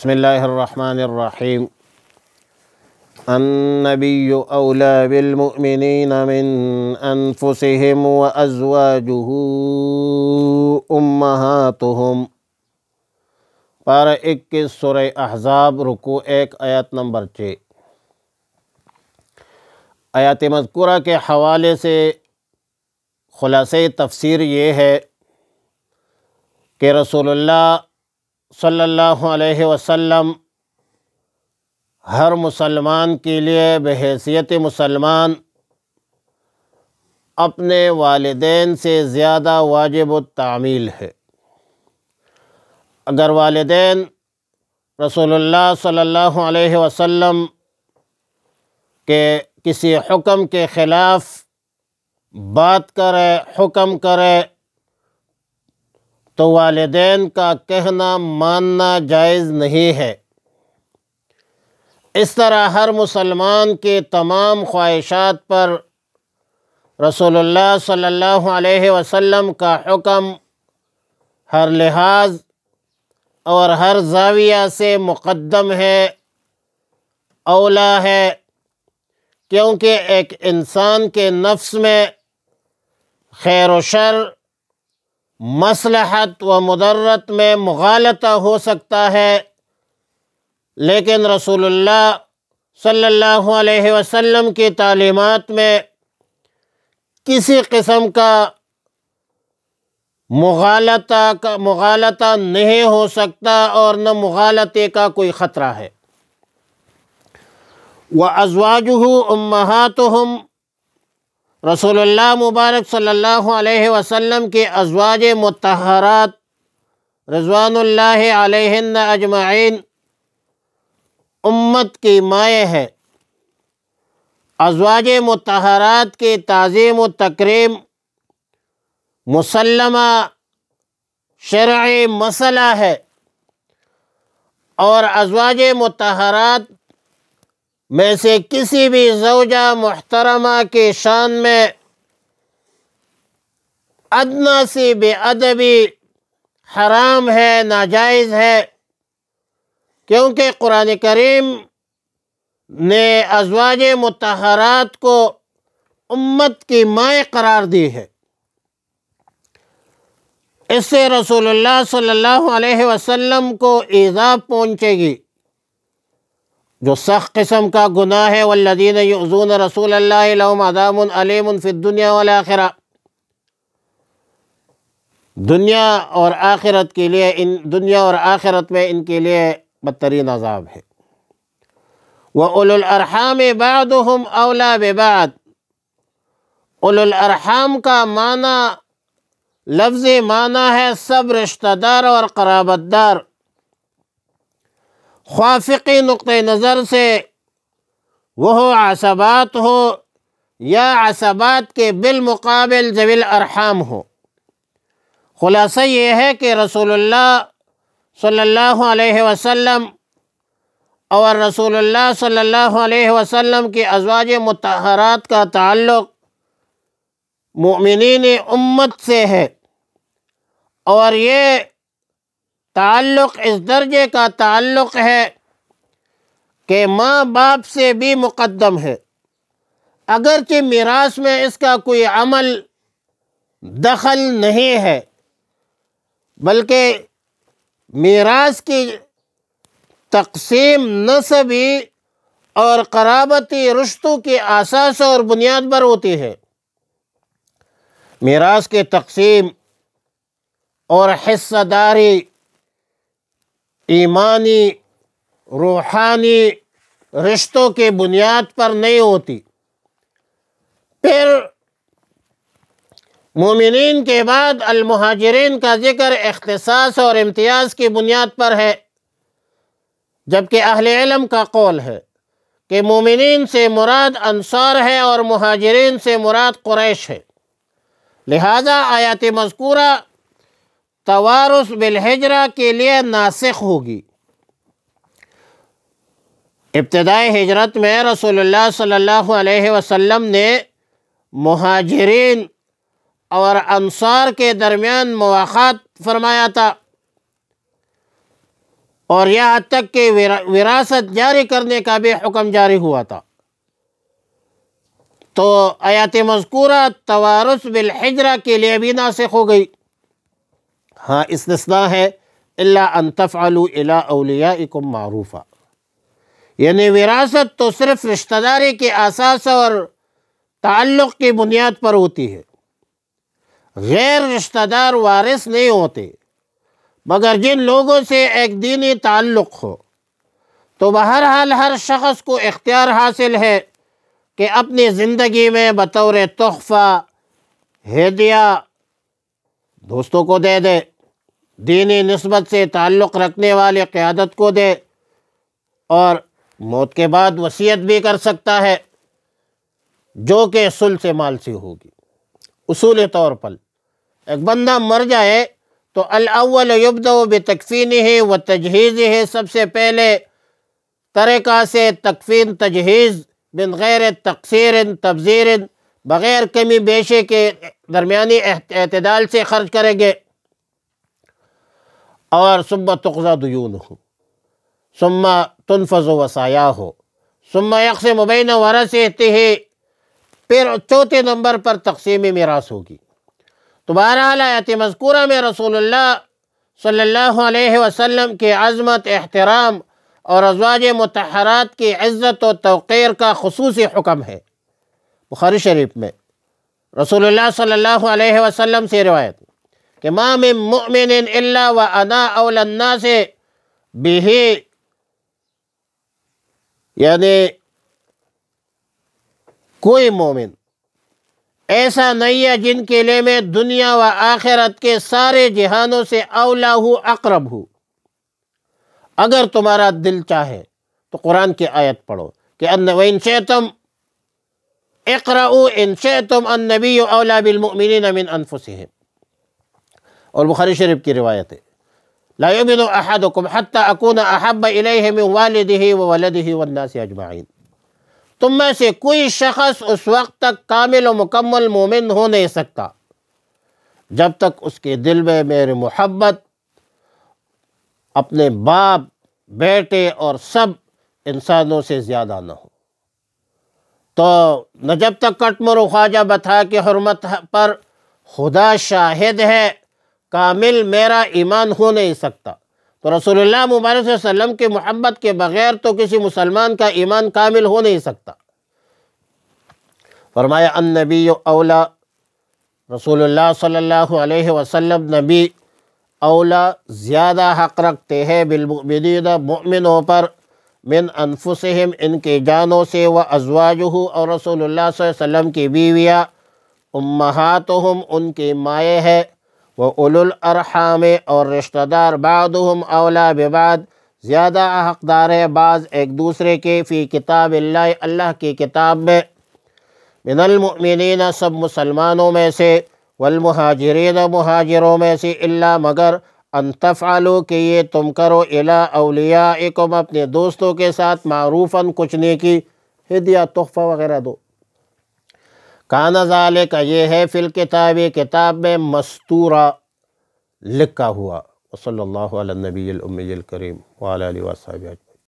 بسم اللہ الرحمن الرحیم النبی اولا بالمؤمنین من انفسهم و ازواجه امہاتهم پر اك سر احزاب رکو ایک آیت نمبر چھ آیات مذکورہ کے حوالے سے خلاصہ تفسیر یہ ہے کہ رسول اللہ صلی اللہ علیہ وسلم ہر مسلمان کے لیے بحیثیت مسلمان اپنے والدین سے زیادہ واجب التعمیل ہے اگر والدین رسول اللہ صلی اللہ علیہ وسلم کے کسی حکم کے خلاف بات کرے حکم کرے تو والدین کا کہنا ماننا جائز نہیں ہے اس طرح ہر مسلمان کے تمام خواہشات پر رسول اللہ صلی اللہ علیہ وسلم کا حکم ہر لحاظ اور ہر زاویہ سے مقدم ہے اولا ہے کیونکہ ایک انسان کے نفس میں خیر و شر مصلحت و مدرت میں مغالطہ ہو سکتا ہے لیکن رسول اللہ صلی اللہ علیہ وسلم کی تعلیمات میں کسی قسم کا مغالطہ کا مغالطہ نہیں ہو سکتا اور نہ مغالطے کا کوئی خطرہ ہے وہ ازواج ہوں رسول اللہ مبارک صلی اللہ علیہ وسلم کے ازواج متحرات رضوان اللہ علیہ اجمعین امت کی مائے ہے ازواج متحرات کے تعظیم و تکریم مسلمہ شرع مسئلہ ہے اور ازواج متحرات میں سے کسی بھی زوجہ محترمہ کے شان میں ادنا سی بے ادبی حرام ہے ناجائز ہے کیونکہ قرآن کریم نے ازواج متحرات کو امت کی مائیں قرار دی ہے اس سے رسول اللہ صلی اللہ علیہ وسلم کو ایزا پہنچے گی جو سخت قسم کا گناہ ہے والذین یعزون رسول اللہ لہم عذاب علیم فی الدنیا والآخرہ دنیا اور آخرت کے لیے ان دنیا اور آخرت میں ان کے لیے بدترین عذاب ہے وہ اول بَعْدُهُمْ أَوْلَى اولا باد اول الارحام کا معنی لفظ معنی ہے سب رشتہ دار اور قرابت دار خوافقی نقطہ نظر سے وہ عصبات ہو یا عصبات کے بالمقابل ضویل ارحام ہو خلاصہ یہ ہے کہ رسول اللہ صلی اللہ علیہ وسلم اور رسول اللہ صلی اللہ علیہ وسلم کے ازواج متحرات کا تعلق مؤمنین امت سے ہے اور یہ تعلق اس درجے کا تعلق ہے کہ ماں باپ سے بھی مقدم ہے اگرچہ میراث میں اس کا کوئی عمل دخل نہیں ہے بلکہ میراث کی تقسیم نصبی اور قرابتی رشتوں کی اساس اور بنیاد پر ہوتی ہے میراث کی تقسیم اور حصہ داری ایمانی روحانی رشتوں کے بنیاد پر نہیں ہوتی پھر مومنین کے بعد المہاجرین کا ذکر اختصاص اور امتیاز کی بنیاد پر ہے جبکہ اہل علم کا قول ہے کہ مومنین سے مراد انصار ہے اور مہاجرین سے مراد قریش ہے لہذا آیات مذکورہ توارس بالحجرہ کے لیے ناسخ ہوگی ابتدائی ہجرت میں رسول اللہ صلی اللہ علیہ وسلم نے مہاجرین اور انصار کے درمیان مواقع فرمایا تھا اور یہ حد تک کہ وراثت جاری کرنے کا بھی حکم جاری ہوا تھا تو آیات مذکورہ توارس بالحجرہ کے لیے بھی ناسخ ہو گئی ہاں استثناء ہے اللہ انطف الک معروفہ یعنی وراثت تو صرف رشتہ داری کے احساس اور تعلق کی بنیاد پر ہوتی ہے غیر رشتہ دار وارث نہیں ہوتے مگر جن لوگوں سے ایک دینی تعلق ہو تو بہرحال ہر شخص کو اختیار حاصل ہے کہ اپنی زندگی میں بطور تحفہ ہدیہ دوستوں کو دے دے دینی نسبت سے تعلق رکھنے والے قیادت کو دے اور موت کے بعد وصیت بھی کر سکتا ہے جو کہ سل سے مال سے ہوگی اصول طور پر ایک بندہ مر جائے تو الاول و بتکفین ہی و تجہیز ہی سب سے پہلے طریقہ سے تکفین تجہیز بن غیر تقصیر تبذیر بغیر کمی بیشے کے درمیانی اعتدال سے خرچ کریں گے اور صبہ تقزا دیون ہو سما تنفذ وسایہ ہو سما یکس مبینہ ورثے پھر چوتھے نمبر پر تقسیم میراث ہوگی تو بہرحال آیت مذکورہ میں رسول اللہ صلی اللہ علیہ وسلم کے عظمت احترام اور ازواج متحرات کی عزت و توقیر کا خصوصی حکم ہے بخاری شریف میں رسول اللہ صلی اللہ علیہ وسلم سے روایتوں کہ ماں من مؤمن الا و انا اول الناس بھی یعنی کوئی مومن ایسا نہیں ہے جن کے لیے میں دنیا و آخرت کے سارے جہانوں سے اولا ہوں اقرب ہوں اگر تمہارا دل چاہے تو قرآن کی آیت پڑھو کہ ان وَإِن شئتم اقرأوا ان شئتم النبی اولا بالمؤمنین من انفسهم اور بخاری شریف کی روایت ہے لا اکون احب من والده وولده والناس اجمعين تم میں سے کوئی شخص اس وقت تک کامل و مکمل مومن ہو نہیں سکتا جب تک اس کے دل میں میرے محبت اپنے باپ بیٹے اور سب انسانوں سے زیادہ نہ ہو تو نہ جب تک کٹ خواجہ بتا کہ حرمت پر خدا شاہد ہے کامل میرا ایمان ہو نہیں سکتا تو رسول اللہ مبارک صلی اللہ علیہ وسلم کی محبت کے بغیر تو کسی مسلمان کا ایمان کامل ہو نہیں سکتا فرمایا ان نبی اولا رسول اللہ صلی اللہ علیہ وسلم نبی اولا زیادہ حق رکھتے ہیں بالمؤمنین مؤمنوں پر من انفسہم ان کے جانوں سے و ازواجہ اور رسول اللہ صلی اللہ علیہ وسلم کی بیویا امہاتہم ان کی مائے ہے وہ اول الرحام اور رشتہ دار بعد اولا بعد زیادہ حقدار بعض ایک دوسرے کے فی کتاب اللہ اللہ کی کتاب میں من المؤمنین سب مسلمانوں میں سے والمہاجرین مہاجروں میں سے اللہ مگر ان تفعلو کہ یہ تم کرو الا اولیائکم اپنے دوستوں کے ساتھ کچھ نہیں کی ہدیہ تحفہ وغیرہ دو کان ذالک یہ ہے فی الکتاب کتاب میں مستورہ لکھا ہوا وصلی اللہ علیہ نبی الکریم العمیل کریم وال